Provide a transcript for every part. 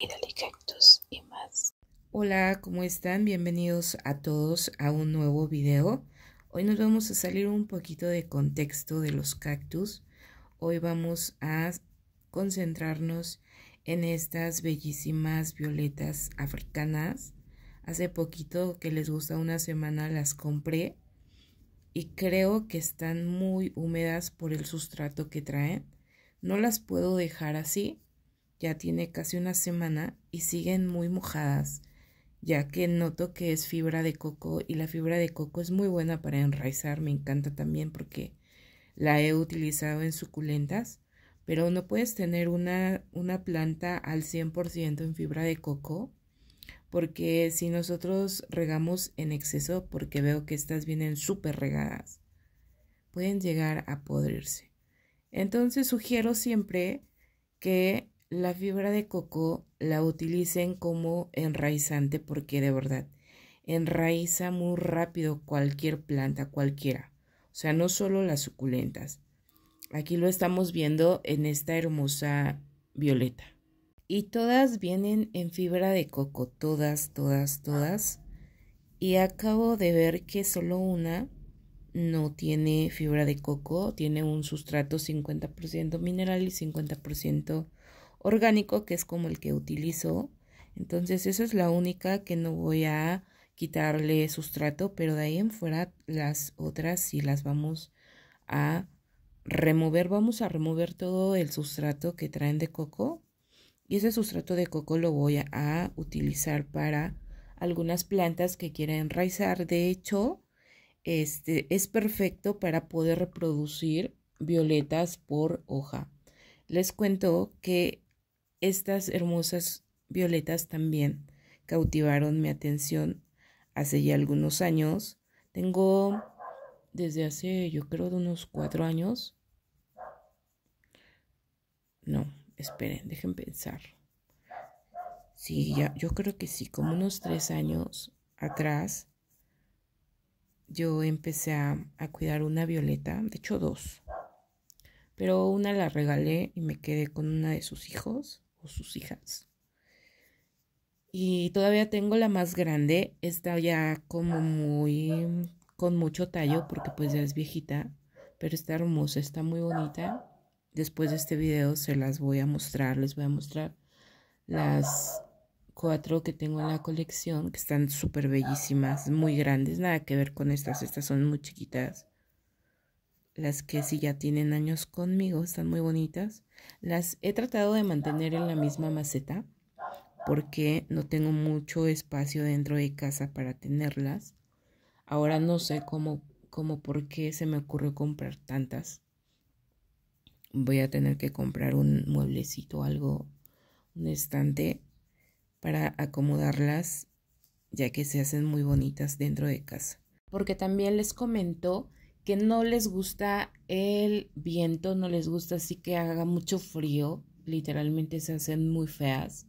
y cactus y más. Hola, ¿cómo están? Bienvenidos a todos a un nuevo video. Hoy nos vamos a salir un poquito de contexto de los cactus. Hoy vamos a concentrarnos en estas bellísimas violetas africanas. Hace poquito que les gusta una semana las compré y creo que están muy húmedas por el sustrato que traen. No las puedo dejar así ya tiene casi una semana y siguen muy mojadas, ya que noto que es fibra de coco y la fibra de coco es muy buena para enraizar, me encanta también porque la he utilizado en suculentas, pero no puedes tener una, una planta al 100% en fibra de coco, porque si nosotros regamos en exceso, porque veo que estas vienen súper regadas, pueden llegar a podrirse. Entonces sugiero siempre que la fibra de coco la utilicen como enraizante porque de verdad enraiza muy rápido cualquier planta, cualquiera. O sea, no solo las suculentas. Aquí lo estamos viendo en esta hermosa violeta. Y todas vienen en fibra de coco, todas, todas, todas. Y acabo de ver que solo una no tiene fibra de coco, tiene un sustrato 50% mineral y 50% orgánico, que es como el que utilizo. Entonces esa es la única que no voy a quitarle sustrato, pero de ahí en fuera las otras sí las vamos a remover. Vamos a remover todo el sustrato que traen de coco. Y ese sustrato de coco lo voy a utilizar para algunas plantas que quieren enraizar. De hecho, este es perfecto para poder reproducir violetas por hoja. Les cuento que estas hermosas violetas también cautivaron mi atención hace ya algunos años. Tengo desde hace, yo creo, de unos cuatro años. No, esperen, dejen pensar. Sí, ya, yo creo que sí, como unos tres años atrás, yo empecé a, a cuidar una violeta, de hecho dos. Pero una la regalé y me quedé con una de sus hijos sus hijas. Y todavía tengo la más grande, está ya como muy con mucho tallo porque pues ya es viejita, pero está hermosa, está muy bonita. Después de este video se las voy a mostrar, les voy a mostrar las cuatro que tengo en la colección, que están súper bellísimas, muy grandes, nada que ver con estas, estas son muy chiquitas las que si ya tienen años conmigo, están muy bonitas. Las he tratado de mantener en la misma maceta porque no tengo mucho espacio dentro de casa para tenerlas. Ahora no sé cómo, cómo por qué se me ocurrió comprar tantas. Voy a tener que comprar un mueblecito, algo, un estante para acomodarlas ya que se hacen muy bonitas dentro de casa. Porque también les comentó que no les gusta el viento, no les gusta así que haga mucho frío, literalmente se hacen muy feas.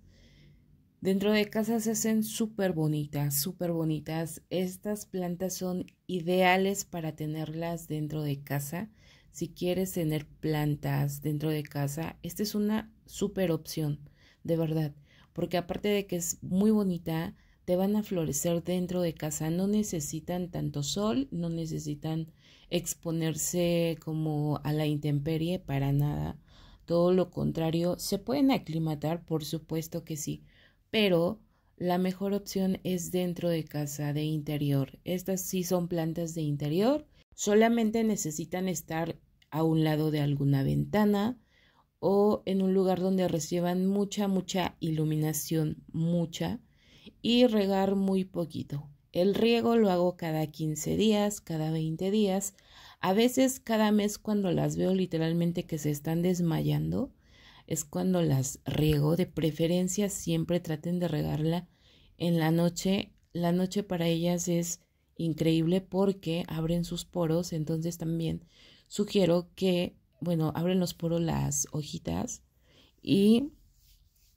Dentro de casa se hacen súper bonitas, súper bonitas. Estas plantas son ideales para tenerlas dentro de casa. Si quieres tener plantas dentro de casa, esta es una súper opción, de verdad. Porque aparte de que es muy bonita, te van a florecer dentro de casa. No necesitan tanto sol, no necesitan exponerse como a la intemperie para nada. Todo lo contrario, se pueden aclimatar, por supuesto que sí, pero la mejor opción es dentro de casa, de interior. Estas sí son plantas de interior, solamente necesitan estar a un lado de alguna ventana o en un lugar donde reciban mucha, mucha iluminación, mucha y regar muy poquito. El riego lo hago cada 15 días, cada 20 días, a veces cada mes cuando las veo literalmente que se están desmayando, es cuando las riego. De preferencia siempre traten de regarla en la noche. La noche para ellas es increíble porque abren sus poros, entonces también sugiero que, bueno, abren los poros las hojitas y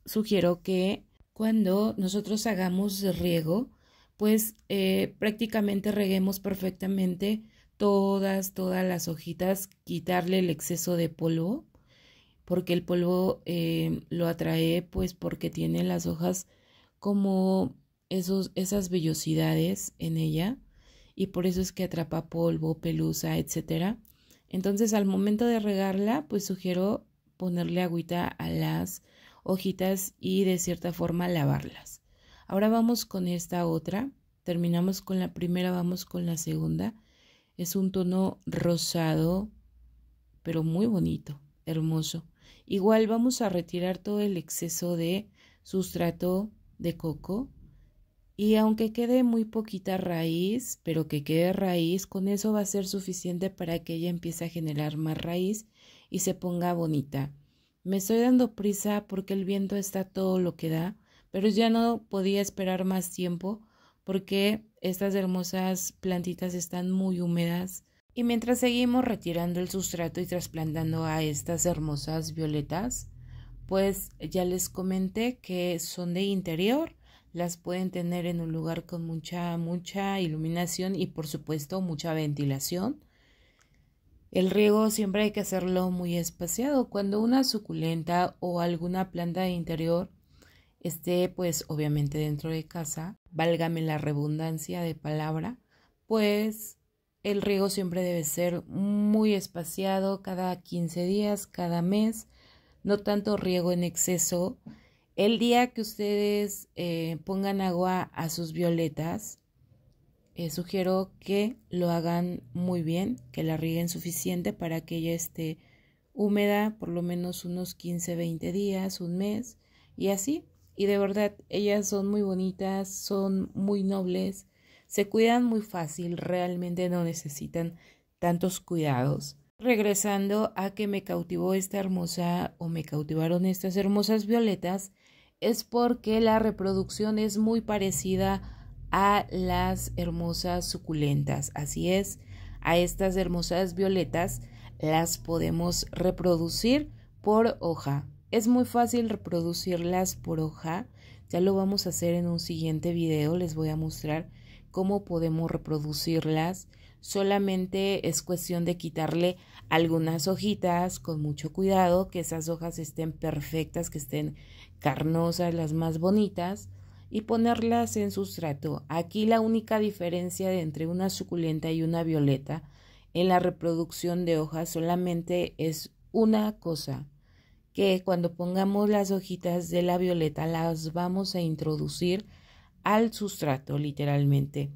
sugiero que cuando nosotros hagamos riego, pues eh, prácticamente reguemos perfectamente todas, todas las hojitas, quitarle el exceso de polvo, porque el polvo eh, lo atrae pues porque tiene las hojas como esas vellosidades en ella y por eso es que atrapa polvo, pelusa, etc. Entonces al momento de regarla pues sugiero ponerle agüita a las hojitas y de cierta forma lavarlas. Ahora vamos con esta otra. Terminamos con la primera, vamos con la segunda. Es un tono rosado, pero muy bonito, hermoso. Igual vamos a retirar todo el exceso de sustrato de coco. Y aunque quede muy poquita raíz, pero que quede raíz, con eso va a ser suficiente para que ella empiece a generar más raíz y se ponga bonita. Me estoy dando prisa porque el viento está todo lo que da, pero ya no podía esperar más tiempo porque estas hermosas plantitas están muy húmedas. Y mientras seguimos retirando el sustrato y trasplantando a estas hermosas violetas, pues ya les comenté que son de interior, las pueden tener en un lugar con mucha, mucha iluminación y por supuesto mucha ventilación. El riego siempre hay que hacerlo muy espaciado. Cuando una suculenta o alguna planta de interior esté pues obviamente dentro de casa, válgame la redundancia de palabra, pues el riego siempre debe ser muy espaciado cada 15 días, cada mes, no tanto riego en exceso. El día que ustedes eh, pongan agua a sus violetas, eh, sugiero que lo hagan muy bien, que la rieguen suficiente para que ella esté húmeda por lo menos unos 15, 20 días, un mes y así. Y de verdad, ellas son muy bonitas, son muy nobles, se cuidan muy fácil, realmente no necesitan tantos cuidados. Regresando a que me cautivó esta hermosa o me cautivaron estas hermosas violetas, es porque la reproducción es muy parecida a las hermosas suculentas. Así es, a estas hermosas violetas las podemos reproducir por hoja. Es muy fácil reproducirlas por hoja. Ya lo vamos a hacer en un siguiente video. Les voy a mostrar cómo podemos reproducirlas. Solamente es cuestión de quitarle algunas hojitas con mucho cuidado, que esas hojas estén perfectas, que estén carnosas, las más bonitas y ponerlas en sustrato. Aquí la única diferencia entre una suculenta y una violeta en la reproducción de hojas solamente es una cosa, que cuando pongamos las hojitas de la violeta las vamos a introducir al sustrato literalmente.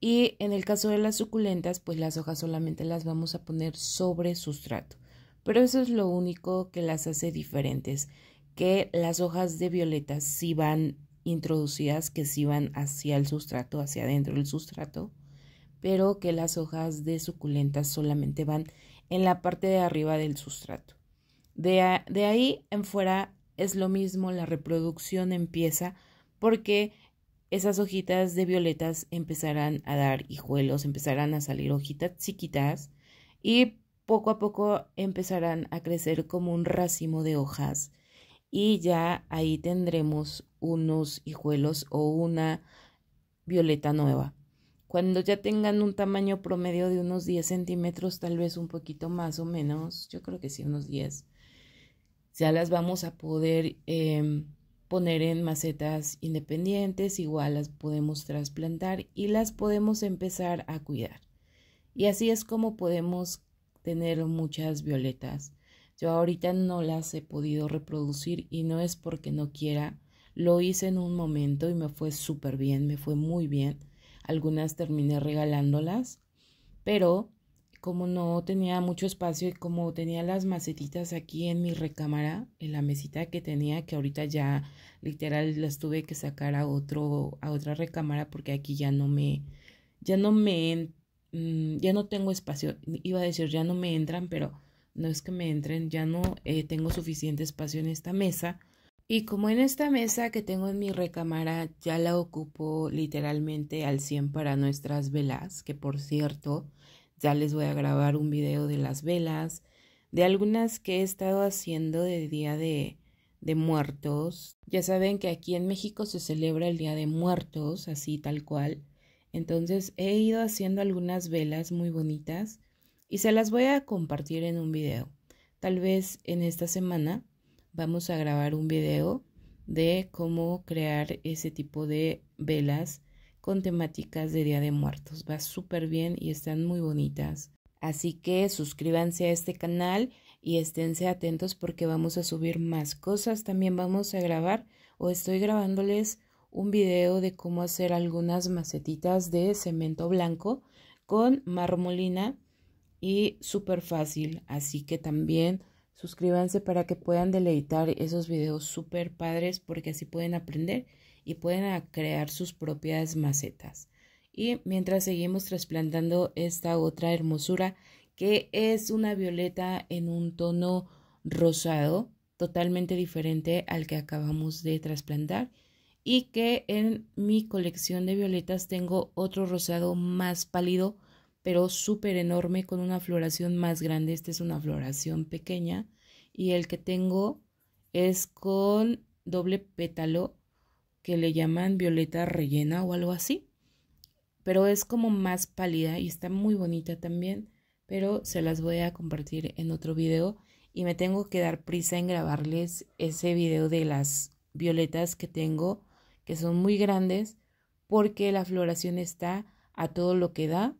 Y en el caso de las suculentas, pues las hojas solamente las vamos a poner sobre sustrato. Pero eso es lo único que las hace diferentes, que las hojas de violeta sí van introducidas que se van hacia el sustrato, hacia adentro del sustrato, pero que las hojas de suculentas solamente van en la parte de arriba del sustrato. De, de ahí en fuera es lo mismo, la reproducción empieza porque esas hojitas de violetas empezarán a dar hijuelos, empezarán a salir hojitas chiquitas y poco a poco empezarán a crecer como un racimo de hojas y ya ahí tendremos unos hijuelos o una violeta nueva. Cuando ya tengan un tamaño promedio de unos 10 centímetros, tal vez un poquito más o menos, yo creo que sí, unos 10, ya las vamos a poder em, poner en macetas independientes, igual las podemos trasplantar y las podemos empezar a cuidar. Y así es como podemos tener muchas violetas. Yo ahorita no las he podido reproducir y no es porque no quiera, lo hice en un momento y me fue súper bien, me fue muy bien. Algunas terminé regalándolas, pero como no tenía mucho espacio y como tenía las macetitas aquí en mi recámara, en la mesita que tenía, que ahorita ya literal las tuve que sacar a otro, a otra recámara porque aquí ya no me, ya no me, mm, ya no tengo espacio. Iba a decir ya no me entran, pero no es que me entren, ya no eh, tengo suficiente espacio en esta mesa y como en esta mesa que tengo en mi recámara ya la ocupo literalmente al 100 para nuestras velas, que por cierto, ya les voy a grabar un video de las velas, de algunas que he estado haciendo de Día de, de Muertos. Ya saben que aquí en México se celebra el Día de Muertos, así tal cual. Entonces he ido haciendo algunas velas muy bonitas y se las voy a compartir en un video, tal vez en esta semana vamos a grabar un video de cómo crear ese tipo de velas con temáticas de Día de Muertos. Va súper bien y están muy bonitas. Así que suscríbanse a este canal y esténse atentos porque vamos a subir más cosas. También vamos a grabar o estoy grabándoles un video de cómo hacer algunas macetitas de cemento blanco con marmolina y súper fácil. Así que también Suscríbanse para que puedan deleitar esos videos súper padres porque así pueden aprender y pueden ah, crear sus propias macetas. Y mientras seguimos trasplantando esta otra hermosura que es una violeta en un tono rosado totalmente diferente al que acabamos de trasplantar y que en mi colección de violetas tengo otro rosado más pálido pero súper enorme con una floración más grande. Esta es una floración pequeña y el que tengo es con doble pétalo que le llaman violeta rellena o algo así. Pero es como más pálida y está muy bonita también, pero se las voy a compartir en otro video y me tengo que dar prisa en grabarles ese video de las violetas que tengo, que son muy grandes, porque la floración está a todo lo que da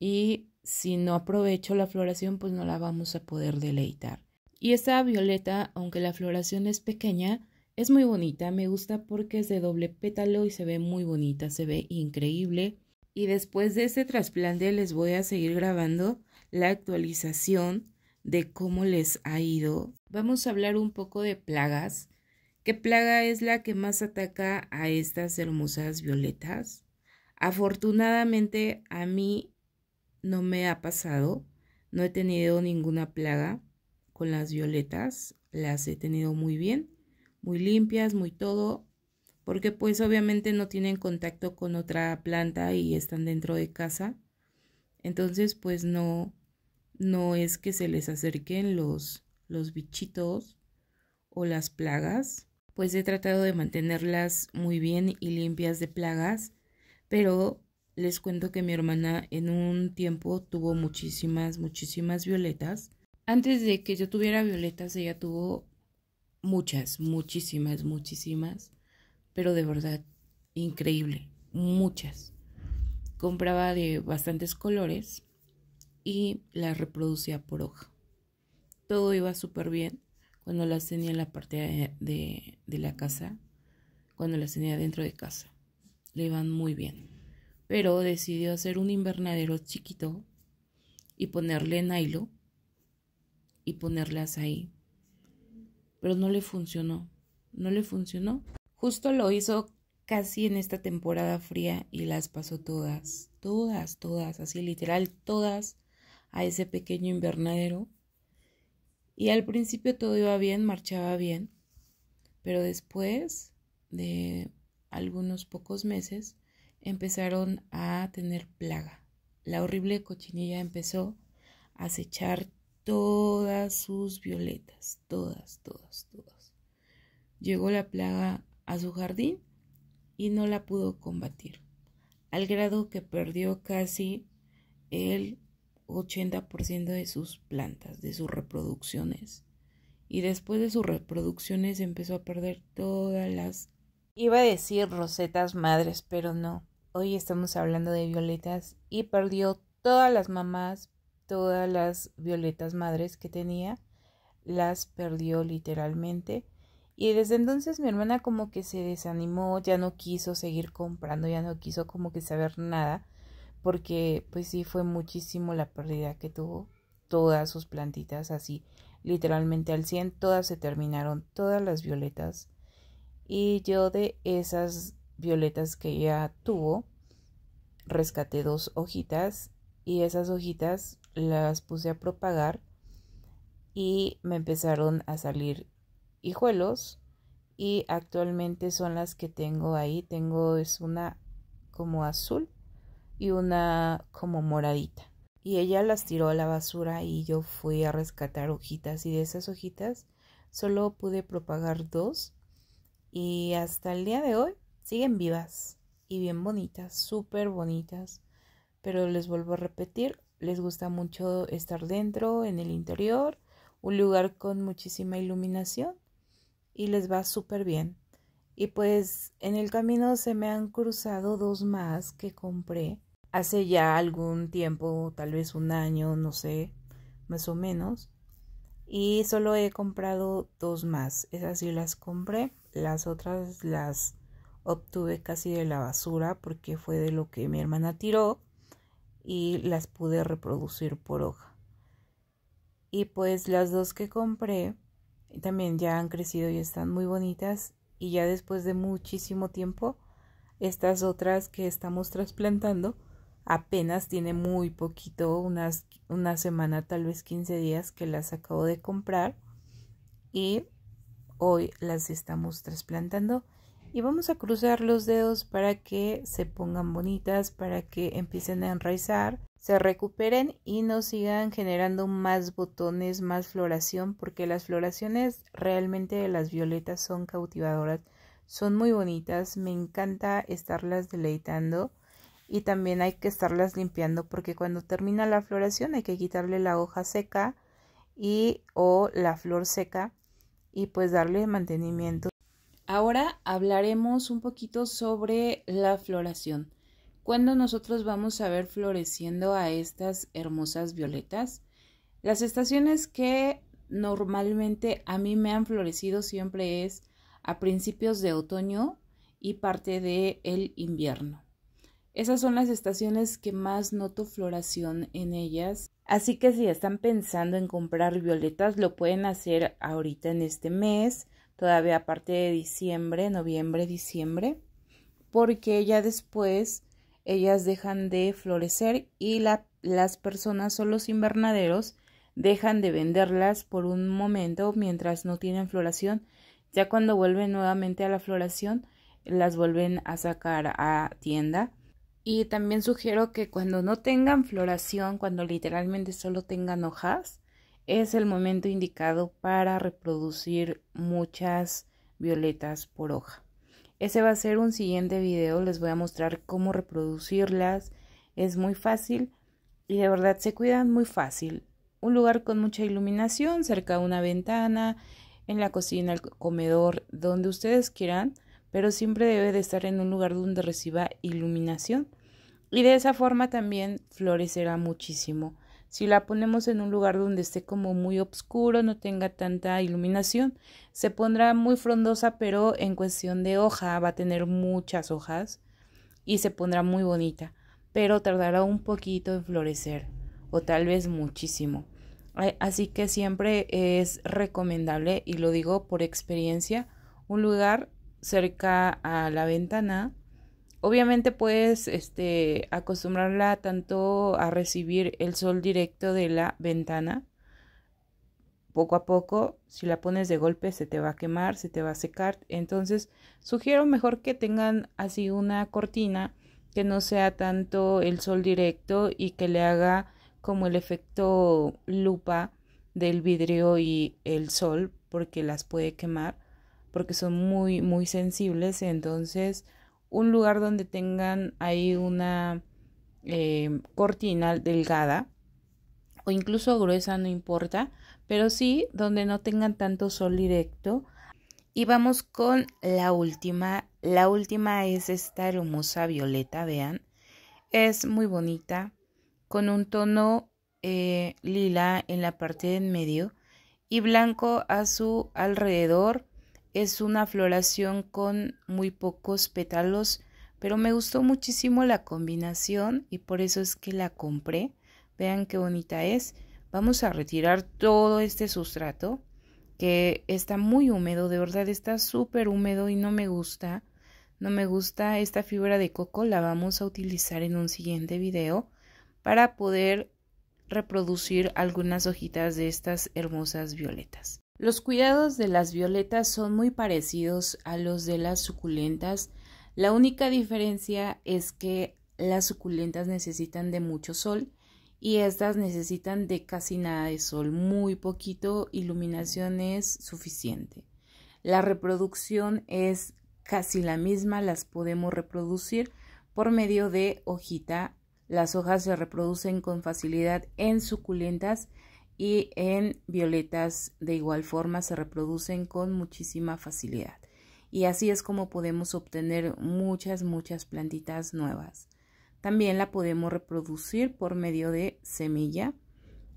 y si no aprovecho la floración, pues no la vamos a poder deleitar. Y esta violeta, aunque la floración es pequeña, es muy bonita, me gusta porque es de doble pétalo y se ve muy bonita, se ve increíble. Y después de este trasplante les voy a seguir grabando la actualización de cómo les ha ido. Vamos a hablar un poco de plagas. ¿Qué plaga es la que más ataca a estas hermosas violetas? Afortunadamente a mí no me ha pasado, no he tenido ninguna plaga con las violetas, las he tenido muy bien, muy limpias, muy todo, porque pues obviamente no tienen contacto con otra planta y están dentro de casa. Entonces pues no, no es que se les acerquen los, los bichitos o las plagas. Pues he tratado de mantenerlas muy bien y limpias de plagas, pero les cuento que mi hermana en un tiempo tuvo muchísimas, muchísimas violetas. Antes de que yo tuviera violetas, ella tuvo muchas, muchísimas, muchísimas, pero de verdad, increíble, muchas. Compraba de bastantes colores y las reproducía por hoja. Todo iba súper bien cuando las tenía en la parte de, la casa, cuando las tenía dentro de casa. Le iban muy bien pero decidió hacer un invernadero chiquito y ponerle nylon y ponerlas ahí. Pero no le funcionó, no le funcionó. Justo lo hizo casi en esta temporada fría y las pasó todas, todas, todas, así literal, todas a ese pequeño invernadero. Y al principio todo iba bien, marchaba bien, pero después de algunos pocos meses empezaron a tener plaga. La horrible cochinilla empezó a acechar todas sus violetas, todas, todas, todas. Llegó la plaga a su jardín y no la pudo combatir, al grado que perdió casi el 80% de sus plantas, de sus reproducciones. Y después de sus reproducciones empezó a perder todas las Iba a decir rosetas madres, pero no. Hoy estamos hablando de violetas y perdió todas las mamás, todas las violetas madres que tenía, las perdió literalmente. Y desde entonces mi hermana como que se desanimó, ya no quiso seguir comprando, ya no quiso como que saber nada, porque pues sí fue muchísimo la pérdida que tuvo. Todas sus plantitas así, literalmente al cien, todas se terminaron, todas las violetas y yo de esas violetas que ella tuvo rescaté dos hojitas y esas hojitas las puse a propagar y me empezaron a salir hijuelos y actualmente son las que tengo ahí tengo es una como azul y una como moradita y ella las tiró a la basura y yo fui a rescatar hojitas y de esas hojitas solo pude propagar dos y hasta el día de hoy siguen vivas y bien bonitas, súper bonitas. Pero les vuelvo a repetir, les gusta mucho estar dentro, en el interior, un lugar con muchísima iluminación y les va súper bien. Y pues en el camino se me han cruzado dos más que compré hace ya algún tiempo, tal vez un año, no sé, más o menos. Y solo he comprado dos más, esas sí las compré. Las otras las obtuve casi de la basura porque fue de lo que mi hermana tiró y las pude reproducir por hoja. Y pues las dos que compré también ya han crecido y están muy bonitas y ya después de muchísimo tiempo estas otras que estamos trasplantando apenas tiene muy poquito, unas, una semana, tal vez 15 días que las acabo de comprar y hoy las estamos trasplantando y vamos a cruzar los dedos para que se pongan bonitas, para que empiecen a enraizar, se recuperen y nos sigan generando más botones, más floración, porque las floraciones realmente de las violetas son cautivadoras, son muy bonitas, me encanta estarlas deleitando y también hay que estarlas limpiando porque cuando termina la floración hay que quitarle la hoja seca y o la flor seca y pues darle mantenimiento. Ahora hablaremos un poquito sobre la floración. ¿Cuándo nosotros vamos a ver floreciendo a estas hermosas violetas? Las estaciones que normalmente a mí me han florecido siempre es a principios de otoño y parte del el invierno. Esas son las estaciones que más noto floración en ellas. Así que si están pensando en comprar violetas, lo pueden hacer ahorita en este mes, todavía aparte de diciembre, noviembre, diciembre, porque ya después ellas dejan de florecer y las personas o los invernaderos dejan de venderlas por un momento mientras no tienen floración. Ya cuando vuelven nuevamente a la floración, las vuelven a sacar a tienda y también sugiero que cuando no tengan floración, cuando literalmente solo tengan hojas, es el momento indicado para reproducir muchas violetas por hoja. Ese va a ser un siguiente video, les voy a mostrar cómo reproducirlas. Es muy fácil y de verdad se cuidan muy fácil. Un lugar con mucha iluminación, cerca de una ventana, en la cocina, el comedor, donde ustedes quieran pero siempre debe de estar en un lugar donde reciba iluminación y de esa forma también florecerá muchísimo. Si la ponemos en un lugar donde esté como muy oscuro, no tenga tanta iluminación, se pondrá muy frondosa, pero en cuestión de hoja va a tener muchas hojas y se pondrá muy bonita, pero tardará un poquito en florecer o tal vez muchísimo. Así que siempre es recomendable, y lo digo por experiencia, un lugar cerca a la ventana. Obviamente puedes este, acostumbrarla tanto a recibir el sol directo de la ventana. Poco a poco, si la pones de golpe, se te va a quemar, se te va a secar. Entonces, sugiero mejor que tengan así una cortina que no sea tanto el sol directo y que le haga como el efecto lupa del vidrio y el sol, porque las puede quemar porque son muy, muy sensibles. Entonces, un lugar donde tengan ahí una eh, cortina delgada o incluso gruesa, no importa, pero sí donde no tengan tanto sol directo. Y vamos con la última. La última es esta hermosa violeta, vean. Es muy bonita, con un tono eh, lila en la parte de en medio y blanco a su alrededor es una floración con muy pocos pétalos, pero me gustó muchísimo la combinación y por eso es que la compré. Vean qué bonita es. Vamos a retirar todo este sustrato que está muy húmedo, de verdad está súper húmedo y no me gusta. No me gusta esta fibra de coco, la vamos a utilizar en un siguiente video para poder reproducir algunas hojitas de estas hermosas violetas. Los cuidados de las violetas son muy parecidos a los de las suculentas. La única diferencia es que las suculentas necesitan de mucho sol y estas necesitan de casi nada de sol, muy poquito iluminación es suficiente. La reproducción es casi la misma, las podemos reproducir por medio de hojita. Las hojas se reproducen con facilidad en suculentas y en violetas de igual forma se reproducen con muchísima facilidad. Y así es como podemos obtener muchas, muchas plantitas nuevas. También la podemos reproducir por medio de semilla,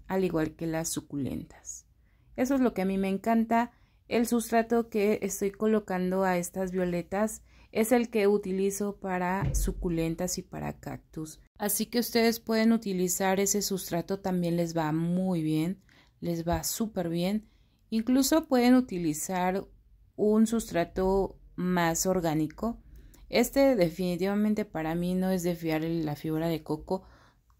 al igual que las suculentas. Eso es lo que a mí me encanta. El sustrato que estoy colocando a estas violetas es el que utilizo para suculentas y para cactus. Así que ustedes pueden utilizar ese sustrato, también les va muy bien, les va súper bien. Incluso pueden utilizar un sustrato más orgánico. Este definitivamente para mí no es de fiar la fibra de coco,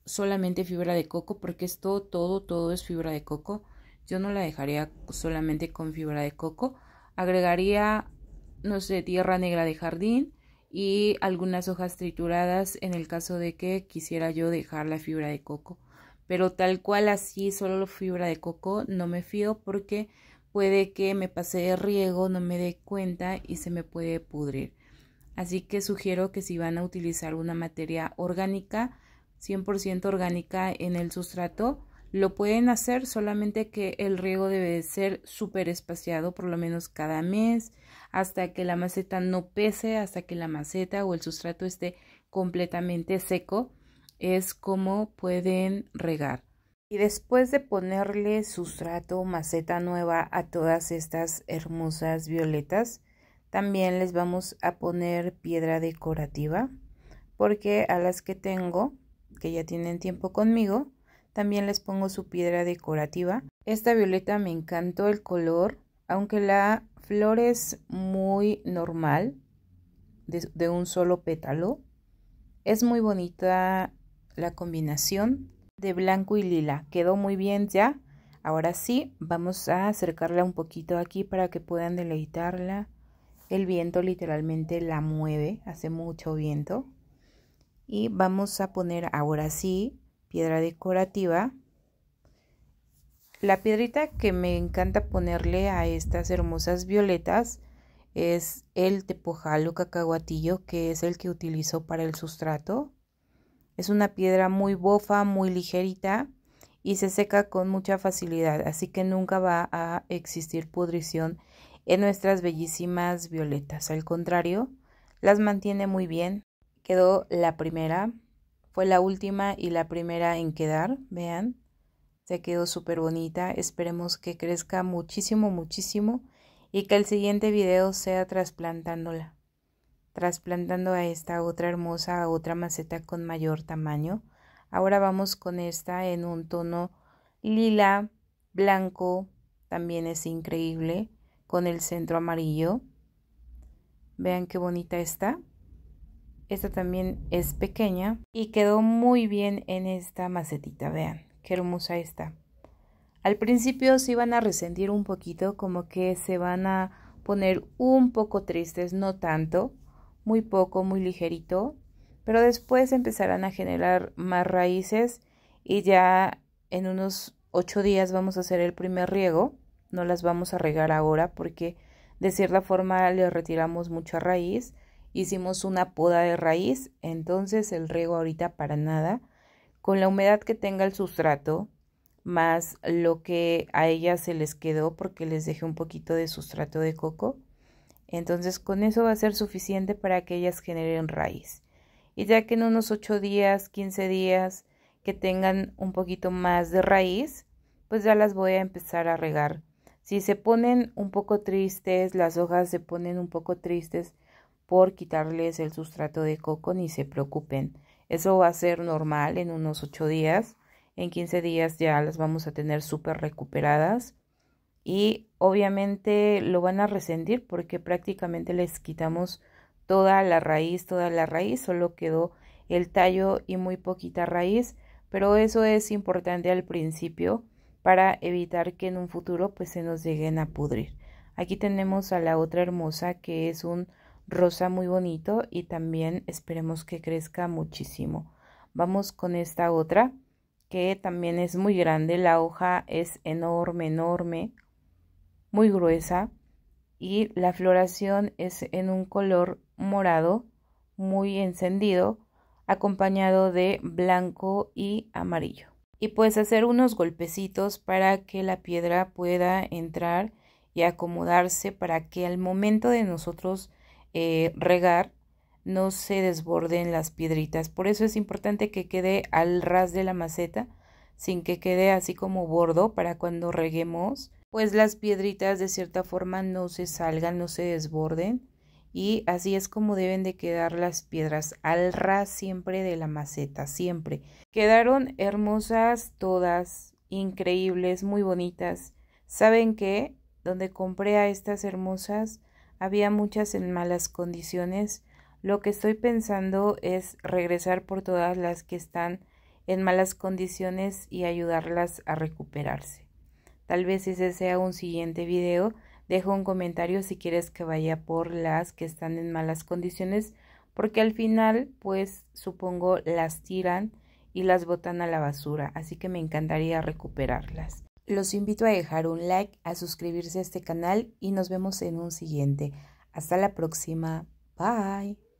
solamente fibra de coco, porque esto todo, todo, todo es fibra de coco. Yo no la dejaría solamente con fibra de coco. Agregaría, no sé, tierra negra de jardín y algunas hojas trituradas en el caso de que quisiera yo dejar la fibra de coco. Pero tal cual así, solo fibra de coco, no me fío porque puede que me pase de riego, no me dé cuenta y se me puede pudrir. Así que sugiero que si van a utilizar una materia orgánica, 100% orgánica en el sustrato, lo pueden hacer solamente que el riego debe ser súper espaciado, por lo menos cada mes, hasta que la maceta no pese, hasta que la maceta o el sustrato esté completamente seco, es como pueden regar. Y después de ponerle sustrato maceta nueva a todas estas hermosas violetas, también les vamos a poner piedra decorativa, porque a las que tengo, que ya tienen tiempo conmigo, también les pongo su piedra decorativa. Esta violeta me encantó el color, aunque la flor es muy normal, de, un solo pétalo, es muy bonita la combinación de blanco y lila. Quedó muy bien ya. Ahora sí, vamos a acercarla un poquito aquí para que puedan deleitarla. El viento literalmente la mueve, hace mucho viento. Y vamos a poner ahora sí piedra decorativa la piedrita que me encanta ponerle a estas hermosas violetas es el tepojalo cacahuatillo, que es el que utilizo para el sustrato. Es una piedra muy bofa, muy ligerita y se seca con mucha facilidad, así que nunca va a existir pudrición en nuestras bellísimas violetas. Al contrario, las mantiene muy bien. Quedó la primera, fue la última y la primera en quedar, vean. Te quedó súper bonita. Esperemos que crezca muchísimo, muchísimo. Y que el siguiente video sea trasplantándola. Trasplantando a esta otra hermosa, a otra maceta con mayor tamaño. Ahora vamos con esta en un tono lila, blanco, también es increíble, con el centro amarillo. Vean qué bonita está. Esta también es pequeña y quedó muy bien en esta macetita, vean qué hermosa está. Al principio se iban a resentir un poquito, como que se van a poner un poco tristes, no tanto, muy poco, muy ligerito, pero después empezarán a generar más raíces y ya en unos ocho días vamos a hacer el primer riego, no las vamos a regar ahora porque de cierta forma le retiramos mucha raíz, hicimos una poda de raíz, entonces el riego ahorita para nada con la humedad que tenga el sustrato, más lo que a ellas se les quedó porque les dejé un poquito de sustrato de coco. Entonces con eso va a ser suficiente para que ellas generen raíz. Y ya que en unos 8 días, 15 días, que tengan un poquito más de raíz, pues ya las voy a empezar a regar. Si se ponen un poco tristes, las hojas se ponen un poco tristes por quitarles el sustrato de coco, ni se preocupen. Eso va a ser normal en unos 8 días. En 15 días ya las vamos a tener súper recuperadas. Y obviamente lo van a rescindir porque prácticamente les quitamos toda la raíz, toda la raíz, solo quedó el tallo y muy poquita raíz, pero eso es importante al principio para evitar que en un futuro pues se nos lleguen a pudrir. Aquí tenemos a la otra hermosa que es un rosa muy bonito y también esperemos que crezca muchísimo. Vamos con esta otra que también es muy grande, la hoja es enorme, enorme, muy gruesa y la floración es en un color morado muy encendido acompañado de blanco y amarillo. Y puedes hacer unos golpecitos para que la piedra pueda entrar y acomodarse para que al momento de nosotros eh, regar no se desborden las piedritas. Por eso es importante que quede al ras de la maceta, sin que quede así como bordo para cuando reguemos, pues las piedritas de cierta forma no se salgan, no se desborden. Y así es como deben de quedar las piedras al ras siempre de la maceta, siempre. Quedaron hermosas todas, increíbles, muy bonitas. ¿Saben que Donde compré a estas hermosas, había muchas en malas condiciones. Lo que estoy pensando es regresar por todas las que están en malas condiciones y ayudarlas a recuperarse. Tal vez ese sea un siguiente video. dejo un comentario si quieres que vaya por las que están en malas condiciones, porque al final, pues supongo las tiran y las botan a la basura, así que me encantaría recuperarlas. Los invito a dejar un like, a suscribirse a este canal y nos vemos en un siguiente. Hasta la próxima. Bye.